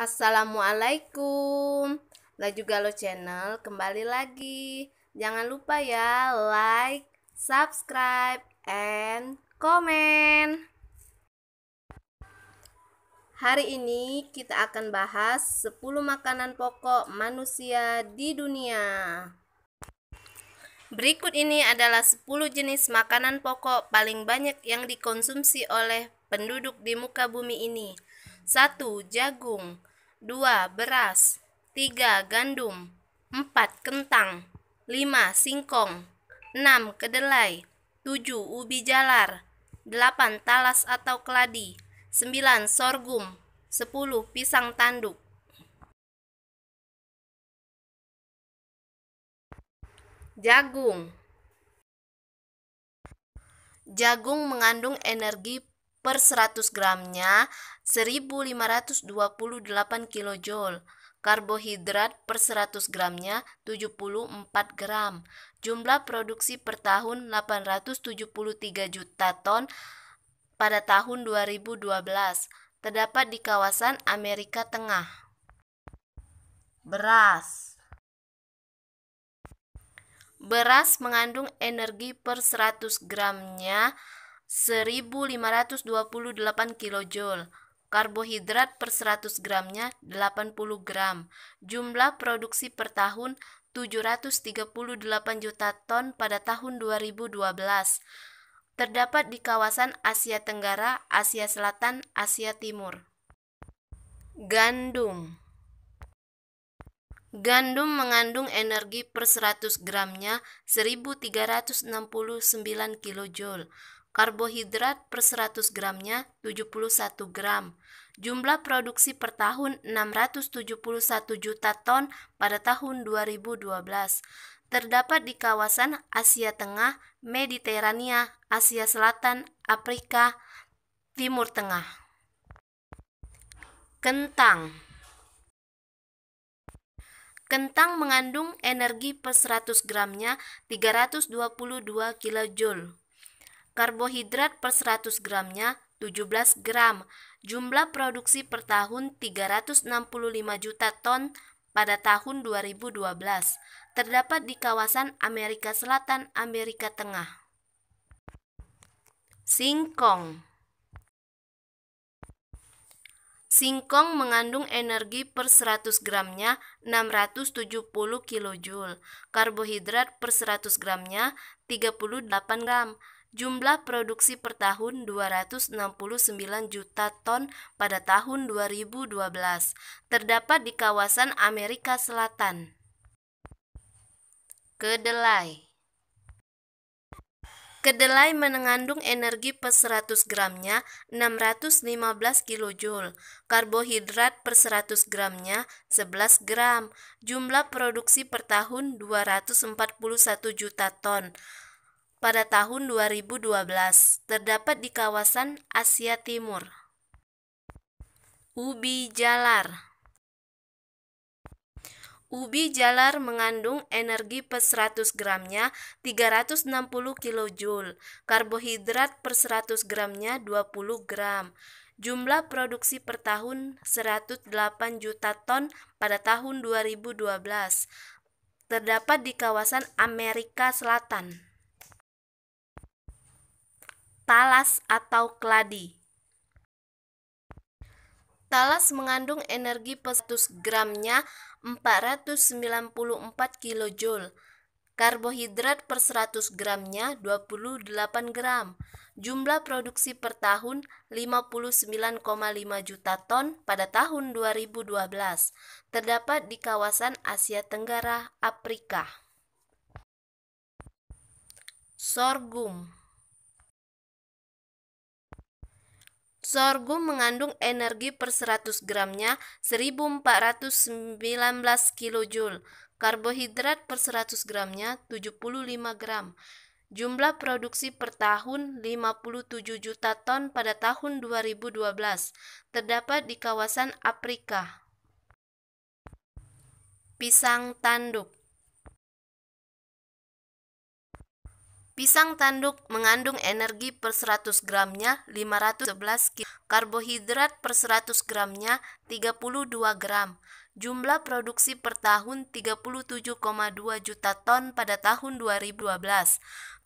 Assalamualaikum. Dan juga lo channel kembali lagi. Jangan lupa ya like, subscribe, and comment. Hari ini kita akan bahas 10 makanan pokok manusia di dunia. Berikut ini adalah 10 jenis makanan pokok paling banyak yang dikonsumsi oleh penduduk di muka bumi ini. 1. Jagung 2. Beras 3. Gandum 4. Kentang 5. Singkong 6. Kedelai 7. Ubi jalar 8. Talas atau keladi 9. Sorghum 10. Pisang tanduk Jagung Jagung mengandung energi per 100 gramnya 1528 kilojoule, karbohidrat per 100 gramnya 74 gram. Jumlah produksi per tahun 873 juta ton pada tahun 2012, terdapat di kawasan Amerika Tengah. Beras Beras mengandung energi per 100 gramnya 1528 kilojoule, karbohidrat per 100 gramnya 80 gram. Jumlah produksi per tahun 738 juta ton pada tahun 2012. Terdapat di kawasan Asia Tenggara, Asia Selatan, Asia Timur. Gandum Gandum mengandung energi per 100 gramnya 1369 kilojoule karbohidrat per 100 gramnya 71 gram. Jumlah produksi per tahun 671 juta ton pada tahun 2012. Terdapat di kawasan Asia Tengah, Mediterania, Asia Selatan, Afrika, Timur Tengah. Kentang Kentang mengandung energi per 100 gramnya 322 kilojoule karbohidrat per 100 gramnya 17 gram. Jumlah produksi per tahun 365 juta ton pada tahun 2012. Terdapat di kawasan Amerika Selatan, Amerika Tengah. Singkong Singkong mengandung energi per 100 gramnya 670 kJ, karbohidrat per 100 gramnya 38 gram, Jumlah produksi per tahun 269 juta ton pada tahun 2012, terdapat di kawasan Amerika Selatan. Kedelai Kedelai mengandung energi per 100 gramnya 615 kJ, karbohidrat per 100 gramnya 11 gram, jumlah produksi per tahun 241 juta ton, pada tahun 2012 terdapat di kawasan Asia Timur. Ubi jalar Ubi jalar mengandung energi per 100 gramnya 360 kJ, karbohidrat per 100 gramnya 20 gram. Jumlah produksi per tahun 108 juta ton pada tahun 2012. Terdapat di kawasan Amerika Selatan talas atau keladi. Talas mengandung energi per 100 gramnya 494 kilojoule, karbohidrat per 100 gramnya 28 gram. Jumlah produksi per tahun 59,5 juta ton pada tahun 2012, terdapat di kawasan Asia Tenggara, Afrika. Sorghum Sorghum mengandung energi per 100 gramnya 1419 kilojoule, karbohidrat per 100 gramnya 75 gram. Jumlah produksi per tahun 57 juta ton pada tahun 2012, terdapat di kawasan Afrika. Pisang tanduk Pisang tanduk mengandung energi per 100 gramnya 511 kg, karbohidrat per 100 gramnya 32 gram. Jumlah produksi per tahun 37,2 juta ton pada tahun 2012.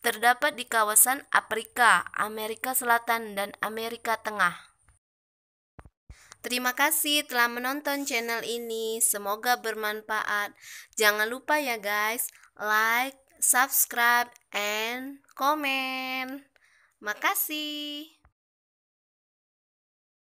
Terdapat di kawasan Afrika, Amerika Selatan, dan Amerika Tengah. Terima kasih telah menonton channel ini. Semoga bermanfaat. Jangan lupa ya, guys, like subscribe, and comment. Makasih.